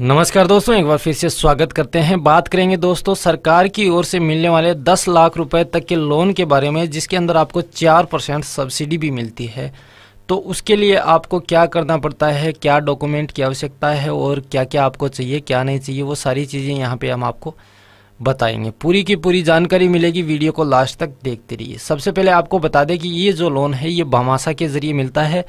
नमस्कार दोस्तों एक बार फिर से स्वागत करते हैं बात करेंगे दोस्तों सरकार की ओर से मिलने वाले 10 लाख रुपए तक के लोन के बारे में जिसके अंदर आपको 4 परसेंट सब्सिडी भी मिलती है तो उसके लिए आपको क्या करना पड़ता है क्या डॉक्यूमेंट की आवश्यकता है और क्या क्या आपको चाहिए क्या नहीं चाहिए वो सारी चीज़ें यहाँ पर हम आपको बताएंगे पूरी की पूरी जानकारी मिलेगी वीडियो को लास्ट तक देखते रहिए सबसे पहले आपको बता दें कि ये जो लोन है ये भमासा के ज़रिए मिलता है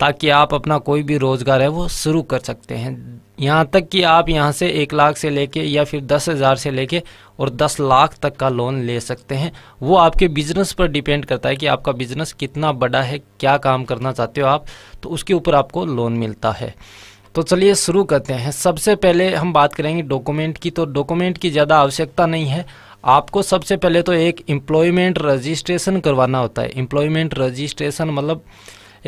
ताकि आप अपना कोई भी रोज़गार है वो शुरू कर सकते हैं यहाँ तक कि आप यहाँ से एक लाख से लेके या फिर दस हज़ार से लेके और दस लाख तक का लोन ले सकते हैं वो आपके बिज़नेस पर डिपेंड करता है कि आपका बिज़नेस कितना बड़ा है क्या काम करना चाहते हो आप तो उसके ऊपर आपको लोन मिलता है तो चलिए शुरू करते हैं सबसे पहले हम बात करेंगे डॉक्यूमेंट की तो डॉक्यूमेंट की ज़्यादा आवश्यकता नहीं है आपको सबसे पहले तो एक एम्प्लॉयमेंट रजिस्ट्रेशन करवाना होता है एम्प्लॉयमेंट रजिस्ट्रेशन मतलब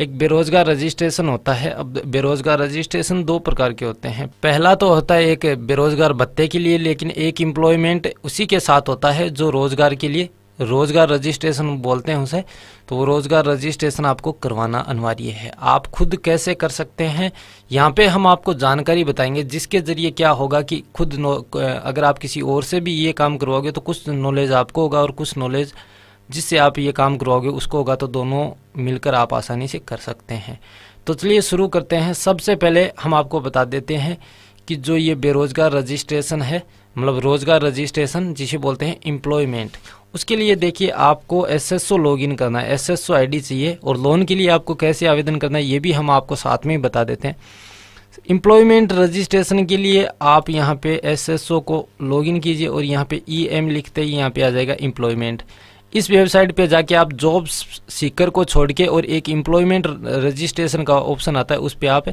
एक बेरोजगार रजिस्ट्रेशन होता है अब बेरोजगार रजिस्ट्रेशन दो प्रकार के होते हैं पहला तो होता है एक बेरोजगार भत्ते के लिए लेकिन एक एम्प्लॉयमेंट उसी के साथ होता है जो रोजगार के लिए रोज़गार रजिस्ट्रेशन बोलते हैं उसे तो वो रोज़गार रजिस्ट्रेशन आपको करवाना अनिवार्य है आप खुद कैसे कर सकते हैं यहाँ पे हम आपको जानकारी बताएंगे जिसके ज़रिए क्या होगा कि खुद अगर आप किसी और से भी ये काम करवाओगे तो कुछ नॉलेज आपको होगा और कुछ नॉलेज जिससे आप ये काम करवाओगे उसको होगा तो दोनों मिलकर आप आसानी से कर सकते हैं तो चलिए शुरू करते हैं सबसे पहले हम आपको बता देते हैं कि जो ये बेरोज़गार रजिस्ट्रेशन है मतलब रोज़गार रजिस्ट्रेशन जिसे बोलते हैं इम्प्लॉयमेंट उसके लिए देखिए आपको S S O log in करना है S S O I D चाहिए और लोन के लिए आपको कैसे आवेदन करना है ये भी हम आपको साथ में ही बता देते हैं इम्प्लॉयमेंट रजिस्ट्रेशन के लिए आप यहाँ पे एस एस ओ को लॉग इन कीजिए और यहाँ पे ई e एम लिखते ही यहाँ पे आ जाएगा इम्प्लॉयमेंट इस वेबसाइट पे जाके आप जॉब सीकर को छोड़ के और एक एम्प्लॉयमेंट रजिस्ट्रेशन का ऑप्शन आता है उस पर आप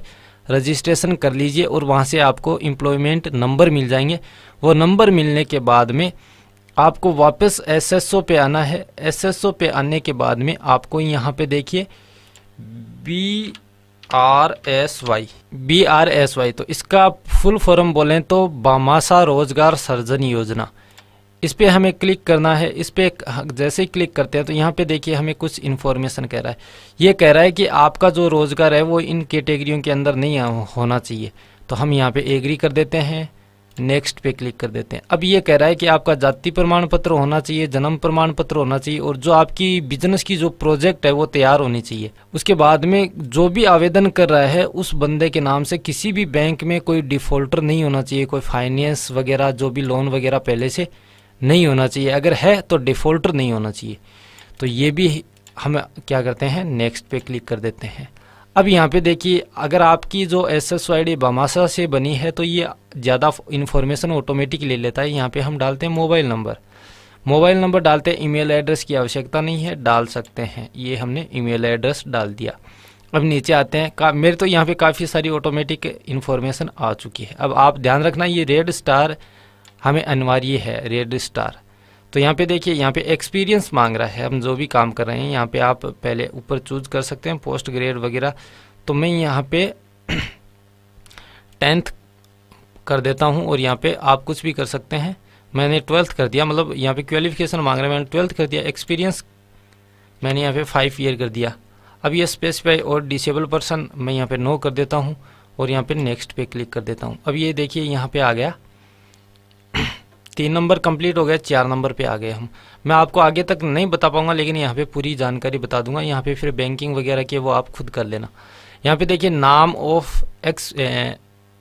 रजिस्ट्रेशन कर लीजिए और वहाँ से आपको एम्प्लॉयमेंट नंबर मिल जाएंगे वो नंबर मिलने के बाद में आपको वापस एसएसओ पे आना है एसएसओ पे आने के बाद में आपको यहाँ पे देखिए B R S Y B R S Y तो इसका फुल फॉर्म बोलें तो बामासा रोजगार सर्जन योजना इस पर हमें क्लिक करना है इस पर जैसे ही क्लिक करते हैं तो यहाँ पे देखिए हमें कुछ इन्फॉर्मेशन कह रहा है ये कह रहा है कि आपका जो रोज़गार है वो इन कैटेगरियों के अंदर नहीं होना चाहिए तो हम यहाँ पे एग्री कर देते हैं नेक्स्ट पे क्लिक कर देते हैं अब ये कह रहा है कि आपका जाति प्रमाण पत्र होना चाहिए जन्म प्रमाण पत्र होना चाहिए और जो आपकी बिजनेस की जो प्रोजेक्ट है वो तैयार होनी चाहिए उसके बाद में जो भी आवेदन कर रहा है उस बंदे के नाम से किसी भी बैंक में कोई डिफॉल्टर नहीं होना चाहिए कोई फाइनेंस वगैरह जो भी लोन वगैरह पहले से नहीं होना चाहिए अगर है तो डिफ़ॉल्टर नहीं होना चाहिए तो ये भी हम क्या करते हैं नेक्स्ट पे क्लिक कर देते हैं अब यहाँ पे देखिए अगर आपकी जो S S Y D Bhamashah से बनी है तो ये ज़्यादा इन्फॉर्मेशन ऑटोमेटिक ले लेता है यहाँ पे हम डालते हैं मोबाइल नंबर मोबाइल नंबर डालते हैं ईमेल एड्रेस की आवश्यकता नहीं है डाल सकते हैं ये हमने ईमेल एड्रेस डाल दिया अब नीचे आते हैं का मेरे तो यहाँ पे काफ़ी सारी ऑटोमेटिक इन्फॉर्मेशन आ चुकी है अब आप ध्यान रखना ये रेड स्टार हमें अनिवार्य है रेड स्टार तो यहाँ पे देखिए यहाँ पे एक्सपीरियंस मांग रहा है हम जो भी काम कर रहे हैं यहाँ पे आप पहले ऊपर चूज कर सकते हैं पोस्ट ग्रेड वगैरह तो मैं यहाँ पे टेंथ कर देता हूँ और यहाँ पे आप कुछ भी कर सकते हैं मैंने ट्वेल्थ कर दिया मतलब यहाँ पे क्वालिफिकेशन मांग रहा है मैंने ट्वेल्थ कर दिया एक्सपीरियंस मैंने यहाँ पे फाइव ईयर कर दिया अब ये स्पेसिफाई और डिसेबल पर्सन मैं यहाँ पे नो कर देता हूँ और यहाँ पे नेक्स्ट पे क्लिक कर देता हूँ अब ये देखिए यहाँ पे आ गया तीन नंबर कंप्लीट हो गया चार नंबर पे आ गए हम मैं आपको आगे तक नहीं बता पाऊंगा लेकिन यहाँ पे पूरी जानकारी बता दूंगा यहाँ पे फिर बैंकिंग वगैरह की वो आप खुद कर लेना यहाँ पे देखिए नाम of X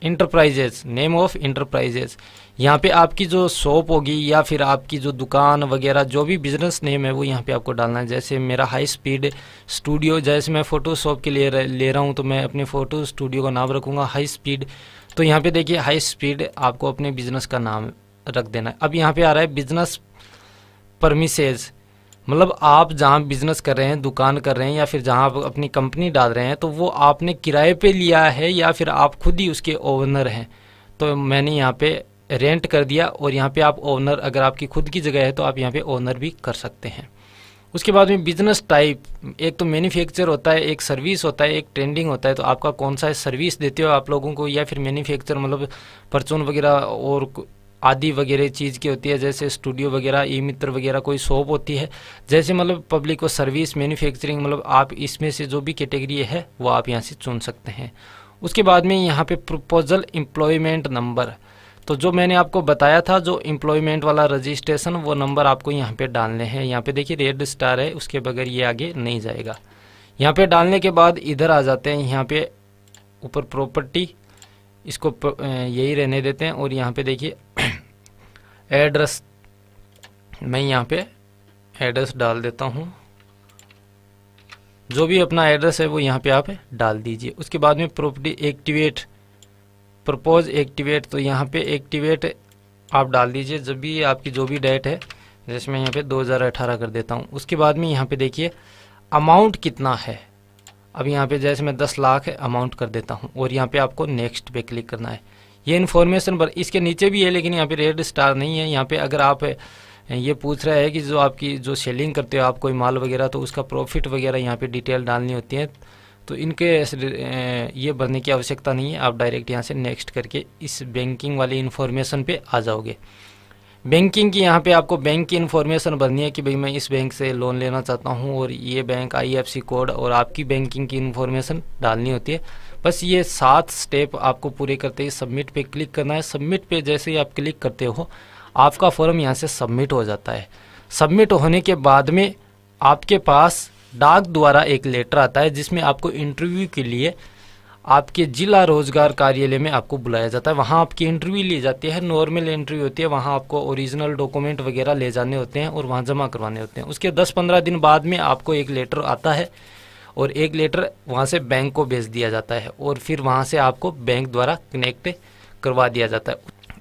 enterprises name of enterprises यहाँ पे आपकी जो शॉप होगी या फिर आपकी जो दुकान वगैरह जो भी बिजनेस नेम है वो यहाँ पे आपको डालना है जैसे मेरा हाई स्पीड स्टूडियो जैसे मैं फ़ोटो शॉप के लिए ले रहा हूँ तो मैं अपने फ़ोटो स्टूडियो का नाम रखूँगा हाई स्पीड तो यहाँ पे देखिए हाई स्पीड आपको अपने बिजनेस का नाम रख देना है अब यहाँ पे आ रहा है बिजनेस परमिसेज मतलब आप जहाँ बिजनेस कर रहे हैं दुकान कर रहे हैं या फिर जहाँ आप अपनी कंपनी डाल रहे हैं तो वो आपने किराए पे लिया है या फिर आप खुद ही उसके ओनर हैं तो मैंने यहाँ पे रेंट कर दिया और यहाँ पे आप ओनर अगर आपकी खुद की जगह है तो आप यहाँ पे ओनर भी कर सकते हैं उसके बाद में बिजनेस टाइप एक तो मैन्युफैक्चर होता है एक सर्विस होता है एक ट्रेंडिंग होता है तो आपका कौन सा सर्विस देते हो आप लोगों को या फिर मैन्युफैक्चर मतलब परचून वगैरह और आदि वगैरह चीज़ की होती है जैसे स्टूडियो वगैरह ई मित्र वगैरह कोई शॉप होती है जैसे मतलब पब्लिक को सर्विस मैन्युफैक्चरिंग मतलब आप इसमें से जो भी कैटेगरी है वो आप यहाँ से चुन सकते हैं उसके बाद में यहाँ पे प्रपोजल एम्प्लॉयमेंट नंबर तो जो मैंने आपको बताया था जो एम्प्लॉयमेंट वाला रजिस्ट्रेशन वो नंबर आपको यहाँ पे डालने हैं यहाँ पे देखिए रेड स्टार है उसके बगैर ये आगे नहीं जाएगा यहाँ पे डालने के बाद इधर आ जाते हैं यहाँ पे ऊपर प्रॉपर्टी इसको यही रहने देते हैं और यहाँ पे देखिए एड्रेस मैं यहाँ पे एड्रेस डाल देता हूँ जो भी अपना एड्रेस है वो यहाँ पे आप डाल दीजिए उसके बाद में प्रॉपर्टी एक्टिवेट प्रपोज एक्टिवेट तो यहाँ पे एक्टिवेट आप डाल दीजिए जब भी आपकी जो भी डेट है जैसे मैं यहाँ पे 2018 कर देता हूँ उसके बाद में यहाँ पे देखिए अमाउंट कितना है अब यहाँ पे जैसे मैं 10 लाख अमाउंट कर देता हूँ और यहाँ पे आपको नेक्स्ट पे क्लिक करना है ये इन्फॉर्मेशन पर इसके नीचे भी है लेकिन यहाँ पे रेड स्टार नहीं है यहाँ पे अगर आप ये पूछ रहा है कि जो आपकी जो सेलिंग करते हो आप कोई माल वगैरह तो उसका प्रॉफिट वगैरह यहाँ पे डिटेल डालनी होती है तो इनके ये भरने की आवश्यकता नहीं है आप डायरेक्ट यहाँ से नेक्स्ट करके इस बैंकिंग वाली इन्फॉर्मेशन पे आ जाओगे बैंकिंग की यहाँ पे आपको बैंक की इन्फॉर्मेशन भरनी है कि भाई मैं इस बैंक से लोन लेना चाहता हूँ और ये बैंक आईएफसी कोड और आपकी बैंकिंग की इन्फॉर्मेशन डालनी होती है बस ये सात स्टेप आपको पूरे करते ही सबमिट पे क्लिक करना है सबमिट पे जैसे ही आप क्लिक करते हो आपका फॉर्म यहाँ से सबमिट हो जाता है सबमिट होने के बाद में आपके पास डाक द्वारा एक लेटर आता है जिसमें आपको इंटरव्यू के लिए आपके जिला रोज़गार कार्यालय में आपको बुलाया जाता है वहाँ आपकी इंटरव्यू ली जाती है नॉर्मल इंटरव्यू होती है वहाँ आपको ओरिजिनल डॉक्यूमेंट वगैरह ले जाने होते हैं और वहाँ जमा करवाने होते हैं उसके दस पंद्रह दिन बाद में आपको एक लेटर आता है और एक लेटर वहाँ से बैंक को भेज दिया जाता है और फिर वहाँ से आपको बैंक द्वारा कनेक्ट करवा दिया जाता है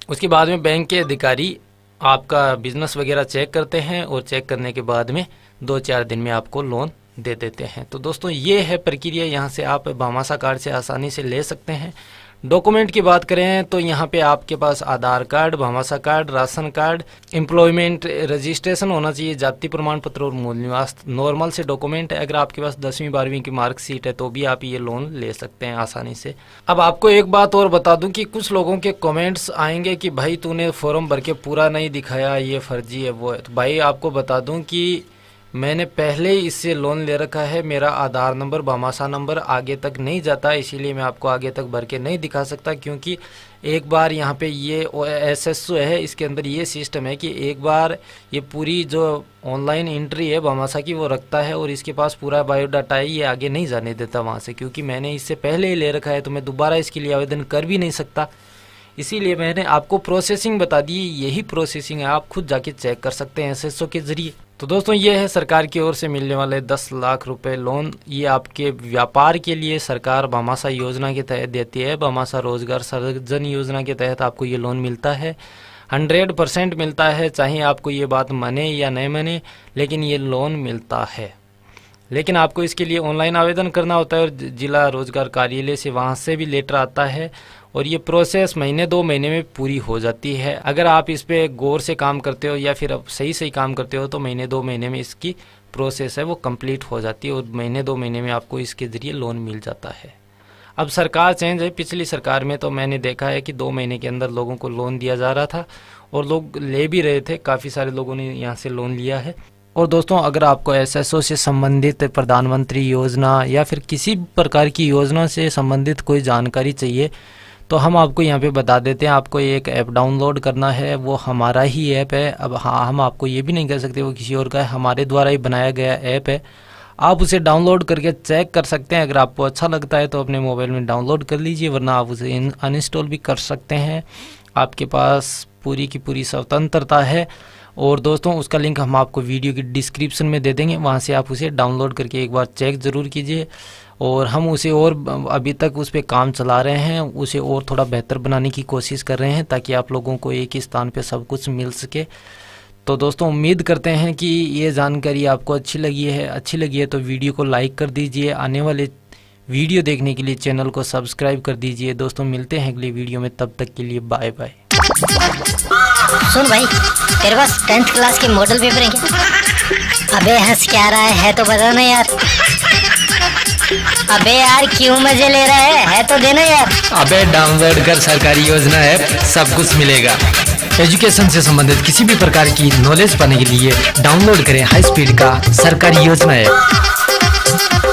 उसके बाद में बैंक के अधिकारी आपका बिज़नेस वगैरह चेक करते हैं और चेक करने के बाद में दो चार दिन में आपको लोन दे देते हैं तो दोस्तों ये है प्रक्रिया यहाँ से आप भामाशा कार्ड से आसानी से ले सकते हैं डॉक्यूमेंट की बात करें तो यहाँ पे आपके पास Aadhaar card Bhamashah card ration card employment registration होना चाहिए जाति प्रमाण पत्र और मूल निवास नॉर्मल से डॉक्यूमेंट है अगर आपके पास दसवीं बारहवीं की मार्कशीट है तो भी आप ये लोन ले सकते हैं आसानी से अब आपको एक बात और बता दूं कि कुछ लोगों के कॉमेंट्स आएंगे कि भाई तूने फॉर्म भर के पूरा नहीं दिखाया ये फर्जी है वो है तो भाई आपको बता दूँ कि मैंने पहले ही इससे लोन ले रखा है मेरा आधार नंबर भमाशा नंबर आगे तक नहीं जाता इसीलिए मैं आपको आगे तक भर के नहीं दिखा सकता क्योंकि एक बार यहाँ पे ये एस एस है इसके अंदर ये सिस्टम है कि एक बार ये पूरी जो ऑनलाइन एंट्री है बामासा की वो रखता है और इसके पास पूरा बायोडाटा है ये आगे नहीं जाने देता वहाँ से क्योंकि मैंने इससे पहले ही ले रखा है तो मैं दोबारा इसके लिए आवेदन कर भी नहीं सकता इसीलिए मैंने आपको प्रोसेसिंग बता दी यही प्रोसेसिंग है आप खुद जाके चेक कर सकते हैं एस के ज़रिए तो दोस्तों ये है सरकार की ओर से मिलने वाले 10 लाख रुपए लोन ये आपके व्यापार के लिए सरकार बामासा योजना के तहत देती है भामाशा रोजगार सर्जन योजना के तहत आपको ये लोन मिलता है हंड्रेड परसेंट मिलता है चाहे आपको ये बात माने या नहीं माने लेकिन ये लोन मिलता है लेकिन आपको इसके लिए ऑनलाइन आवेदन करना होता है और जिला रोजगार कार्यालय से वहाँ से भी लेटर आता है और ये प्रोसेस महीने दो महीने में पूरी हो जाती है अगर आप इस पर गौर से काम करते हो या फिर आप सही सही काम करते हो तो महीने दो महीने में इसकी प्रोसेस है वो कंप्लीट हो जाती है और महीने दो महीने में आपको इसके ज़रिए लोन मिल जाता है अब सरकार चेंज है पिछली सरकार में तो मैंने देखा है कि दो महीने के अंदर लोगों को लोन दिया जा रहा था और लोग ले भी रहे थे काफ़ी सारे लोगों ने यहाँ से लोन लिया है और दोस्तों अगर आपको ओ से संबंधित प्रधानमंत्री योजना या फिर किसी प्रकार की योजना से संबंधित कोई जानकारी चाहिए तो हम आपको यहाँ पे बता देते हैं आपको एक ऐप डाउनलोड करना है वो हमारा ही ऐप है अब हाँ हम आपको ये भी नहीं कह सकते वो किसी और का है हमारे द्वारा ही बनाया गया ऐप है आप उसे डाउनलोड करके चेक कर सकते हैं अगर आपको अच्छा लगता है तो अपने मोबाइल में डाउनलोड कर लीजिए वरना आप उसे अनइंस्टॉल भी कर सकते हैं आपके पास पूरी की पूरी स्वतंत्रता है और दोस्तों उसका लिंक हम आपको वीडियो की डिस्क्रिप्शन में दे देंगे वहाँ से आप उसे डाउनलोड करके एक बार चेक ज़रूर कीजिए और हम उसे और अभी तक उस पर काम चला रहे हैं उसे और थोड़ा बेहतर बनाने की कोशिश कर रहे हैं ताकि आप लोगों को एक ही स्थान पर सब कुछ मिल सके तो दोस्तों उम्मीद करते हैं कि ये जानकारी आपको अच्छी लगी है अच्छी लगी है तो वीडियो को लाइक कर दीजिए आने वाले वीडियो देखने के लिए चैनल को सब्सक्राइब कर दीजिए दोस्तों मिलते हैं अगली वीडियो में तब तक के लिए बाय बाय सुन भाई तेरे पास टेंथ क्लास के मॉडल पेपर है क्या अबे हंस क्या रहा है, है तो बता ना यार अबे यार क्यों मजे ले रहा है है तो देना यार अबे डाउनलोड कर सरकारी योजना है सब कुछ मिलेगा एजुकेशन से संबंधित किसी भी प्रकार की नॉलेज पाने के लिए डाउनलोड करें हाई स्पीड का सरकारी योजना है